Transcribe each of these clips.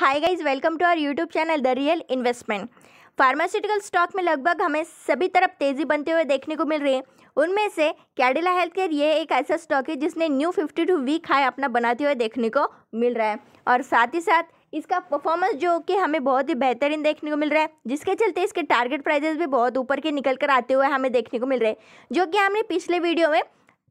hi guys welcome to our YouTube channel the real investment pharmaceutical stock में लगभग हमें सभी तरफ तेज़ी बनते हुए देखने को मिल रही है उनमें से कैडिला हेल्थ केयर ये एक ऐसा स्टॉक है जिसने new fifty two week high अपना बनाते हुए देखने को मिल रहा है और साथ ही साथ इसका परफॉर्मेंस जो कि हमें बहुत ही बेहतरीन देखने को मिल रहा है जिसके चलते इसके टारगेट प्राइजेस भी बहुत ऊपर के निकल कर आते हुए हमें देखने को मिल रहे हैं जो कि हमने पिछले वीडियो में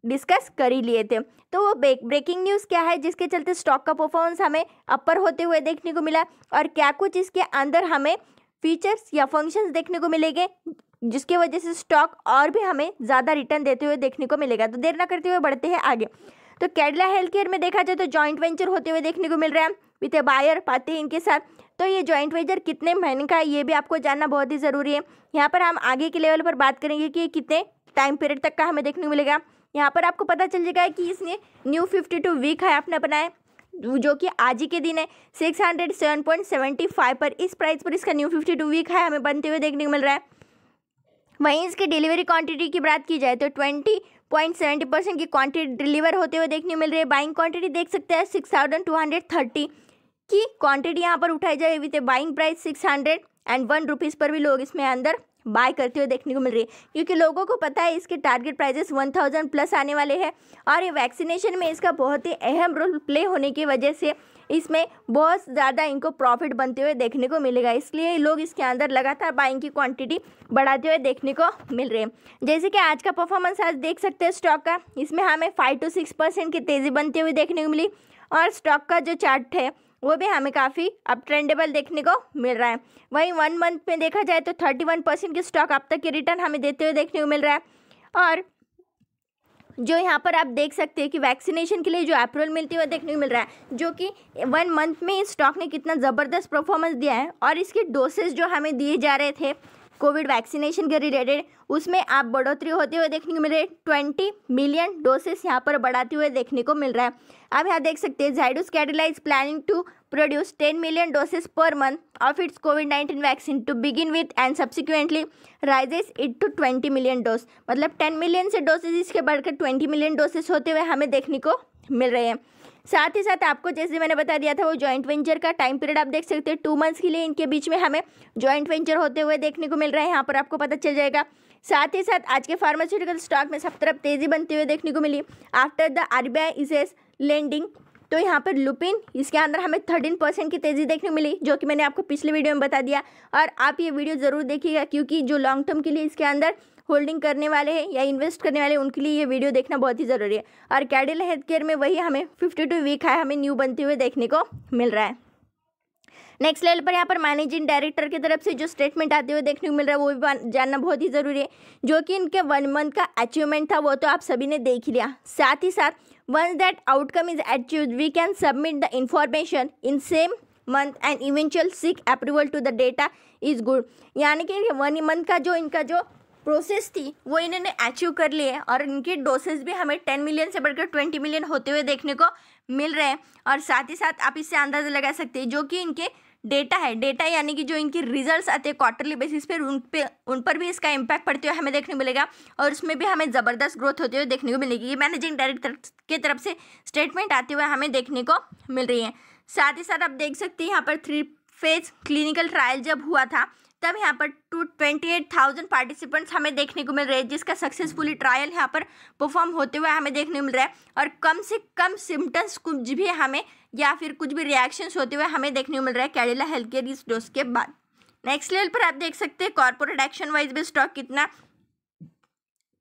डिस्कस कर ही लिए थे तो वो ब्रेकिंग न्यूज़ क्या है जिसके चलते स्टॉक का परफॉर्मेंस हमें अपर होते हुए देखने को मिला और क्या कुछ इसके अंदर हमें फीचर्स या फंक्शंस देखने को मिलेंगे जिसके वजह से स्टॉक और भी हमें ज़्यादा रिटर्न देते हुए देखने को मिलेगा तो देर ना करते हुए बढ़ते हैं आगे तो केरला हेल्थ केयर में देखा जाए तो जॉइंट वेंचर होते हुए देखने को मिल रहा है विथ ए बायर पाते हैं इनके साथ तो ये जॉइंट वेंचर कितने महीने का है ये भी आपको जानना बहुत ही ज़रूरी है यहाँ पर हम आगे के लेवल पर बात करेंगे कि ये कितने टाइम पीरियड तक का हमें देखने को मिलेगा यहाँ पर आपको पता चल जाएगा कि इसने new fifty two week high आपने बनाए जो कि आज ही के दिन है six hundred seven point seventy five पर इस प्राइस पर इसका new fifty two week high हमें बनते हुए देखने को मिल रहा है वहीं इसके डिलीवरी क्वांटिटी की बात की जाए तो ट्वेंटी पॉइंट सेवेंटी परसेंट की क्वांटिटी डिलीवर होते हुए देखने मिल रही है बाइंग क्वांटिटी देख सकते हैं six thousand two hundred thirty की क्वांटिटी यहाँ पर उठाई जाए with a buying price six hundred and one rupees पर भी लोग इसमें अंदर बाय करते हुए देखने को मिल रही है क्योंकि लोगों को पता है इसके target prices one thousand plus आने वाले हैं और ये वैक्सीनेशन में इसका बहुत ही अहम रोल प्ले होने की वजह से इसमें बहुत ज़्यादा इनको प्रॉफिट बनते हुए देखने को मिलेगा इसलिए लोग इसके अंदर लगातार बाइंग की क्वांटिटी बढ़ाते हुए देखने को मिल रहे हैं जैसे कि आज का परफॉर्मेंस आज देख सकते हैं स्टॉक का इसमें हमें फाइव टू सिक्स परसेंट की तेज़ी बनते हुए देखने को मिली और स्टॉक का जो चार्ट है वो भी हमें काफ़ी अब ट्रेंडेबल देखने को मिल रहा है वहीं वन मंथ में देखा जाए तो थर्टी वन परसेंट के स्टॉक अब तक के रिटर्न हमें देते हुए देखने को मिल रहा है और जो यहाँ पर आप देख सकते हैं कि वैक्सीनेशन के लिए जो अप्रूवल मिलती है वो देखने को मिल रहा है जो कि वन मंथ में इस स्टॉक ने कितना ज़बरदस्त परफॉर्मेंस दिया है और इसके डोसेज जो हमें दिए जा रहे थे कोविड वैक्सीनेशन के रिलेटेड उसमें आप बढ़ोतरी होते हुए देखने को मिल रही है ट्वेंटी मिलियन डोसेस यहाँ पर बढ़ाते हुए देखने को मिल रहा है आप यहाँ देख सकते हैं Zydus Cadila is planning to produce ten million doses per month of its COVID nineteen vaccine to begin with and subsequently raises it to twenty million dose मतलब टेन मिलियन से डोसेज इसके बढ़कर ट्वेंटी मिलियन डोसेज होते हुए हमें देखने को मिल रहे हैं साथ ही साथ आपको जैसे मैंने बता दिया था वो जॉइंट वेंचर का टाइम पीरियड आप देख सकते हैं टू मंथ्स के लिए इनके बीच में हमें जॉइंट वेंचर होते हुए देखने को मिल रहा है यहाँ पर आपको पता चल जाएगा साथ ही साथ आज के फार्मास्यूटिकल स्टॉक में सब तरफ तेजी बनते हुए देखने को मिली after the R B I landing तो यहाँ पर लुपिन इसके अंदर हमें थर्टीन परसेंट की तेज़ी देखने को मिली जो कि मैंने आपको पिछले वीडियो में बता दिया और आप ये वीडियो ज़रूर देखिएगा क्योंकि जो लॉन्ग टर्म के लिए इसके अंदर होल्डिंग करने वाले हैं या इन्वेस्ट करने वाले उनके लिए ये वीडियो देखना बहुत ही ज़रूरी है और कैडिल हेल्थ केयर में वही हमें फिफ्टी टू वीक हाई हमें न्यू बनते हुए देखने को मिल रहा है नेक्स्ट लेवल पर यहाँ पर मैनेजिंग डायरेक्टर की तरफ से जो स्टेटमेंट आते हुए देखने को मिल रहा है वो भी जानना बहुत ही ज़रूरी है जो कि इनके वन मंथ का अचीवमेंट था वो तो आप सभी ने देख लिया साथ ही साथ once that outcome is achieve we can submit the information in same month and eventual seek approval to the data is good यानी कि वन मंथ का जो इनका जो प्रोसेस थी वो इन्होंने अचीव कर लिए और इनके डोसेज भी हमें टेन मिलियन से बढ़कर ट्वेंटी मिलियन होते हुए देखने को मिल रहे हैं और साथ ही साथ आप इससे अंदाज़ा लगा सकते हैं जो कि इनके डेटा है डेटा यानी कि जो इनके रिजल्ट्स आते हैं क्वार्टरली बेसिस पर उन पे उन पर भी इसका इम्पैक्ट पड़ते हुए हमें देखने मिलेगा और उसमें भी हमें ज़बरदस्त ग्रोथ होते हुए देखने को मिलेगी ये मैनेजिंग डायरेक्टर के तरफ से स्टेटमेंट आते हुए हमें देखने को मिल रही है साथ ही साथ आप देख सकते हैं यहाँ पर थ्री फेज क्लिनिकल ट्रायल जब हुआ था तब यहाँ पर two twenty eight thousand participants हमें देखने को मिल रहे हैं जिसका सक्सेसफुली ट्रायल यहाँ पर परफॉर्म होते हुए हमें देखने को मिल रहा है और कम से कम सिम्टम्स कुछ भी हमें या फिर कुछ भी रिएक्शंस होते हुए हमें देखने को मिल रहा है कैडिला हेल्थ केयर इस डोज के बाद नेक्स्ट लेवल पर आप देख सकते हैं कॉर्पोरेट एक्शन वाइज भी स्टॉक कितना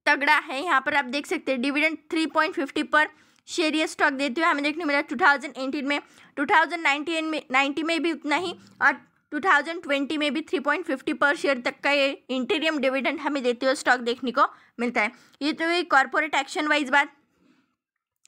तगड़ा है यहाँ पर आप देख सकते हैं dividend three point fifty per share ये स्टॉक देते हुए हमें देखने को मिला टू थाउजेंड एटीन में टू थाउजेंड नाइनटी में नाइन्टी में भी उतना ही और 2020 में भी 3.50 पर शेयर तक का ये इंटीरियम डिविडेंड हमें देते हुए स्टॉक देखने को मिलता है ये तो कॉर्पोरेट एक्शन वाइज बात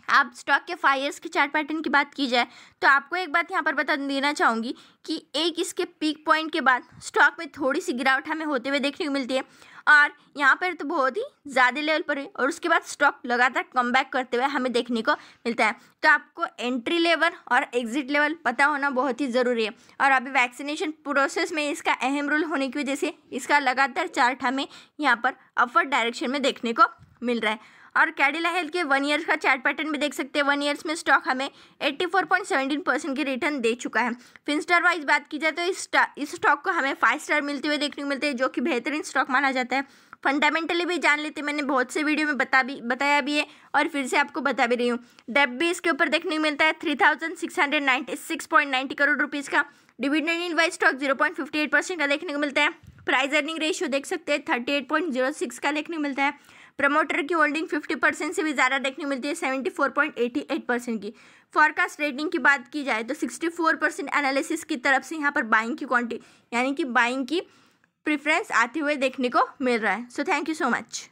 आप स्टॉक के ईयर्स के चार्ट पैटर्न की बात की जाए तो आपको एक बात यहाँ पर बता देना चाहूँगी कि एक इसके पीक पॉइंट के बाद स्टॉक में थोड़ी सी गिरावट हमें होते हुए देखने को मिलती है और यहाँ पर तो बहुत ही ज़्यादा लेवल पर है और उसके बाद स्टॉक लगातार कम बैक करते हुए हमें देखने को मिलता है तो आपको एंट्री लेवल और एग्जिट लेवल पता होना बहुत ही ज़रूरी है और अभी वैक्सीनेशन प्रोसेस में इसका अहम रोल होने की वजह से इसका लगातार चार्ट हमें यहाँ पर अपर डायरेक्शन में देखने को मिल रहा है और कैडिला हेल्थ के वन ईयर का चार्ट पैटर्न भी देख सकते हैं वन ईयर्स में स्टॉक हमें 84.17 परसेंट की रिटर्न दे चुका है फिनस्टार वाइज बात की जाए तो इस इस स्टॉक को हमें फाइव स्टार मिलते हुए देखने को मिलते हैं जो कि बेहतरीन स्टॉक माना जाता है फंडामेंटली भी जान लेते मैंने बहुत से वीडियो में बता भी बताया भी है और फिर से आपको बता भी रही हूँ डेप भी इसके ऊपर देखने को मिलता है three thousand six hundred ninety six point ninety crore rupees का डिविडेंड इन वाइज stock zero point fifty eight percent का देखने को मिलता है प्राइस अर्निंग रेशियो देख सकते हैं thirty eight point zero six का देखने को मिलता है प्रमोटर की होल्डिंग 50 परसेंट से भी ज़्यादा देखने मिलती है 74.88 परसेंट की फॉरकास्ट रेटिंग की बात की जाए तो 64 परसेंट एनालिसिस की तरफ से यहाँ पर बाइंग की क्वांटिटी यानी कि बाइंग की प्रेफरेंस आते हुए देखने को मिल रहा है so thank you so much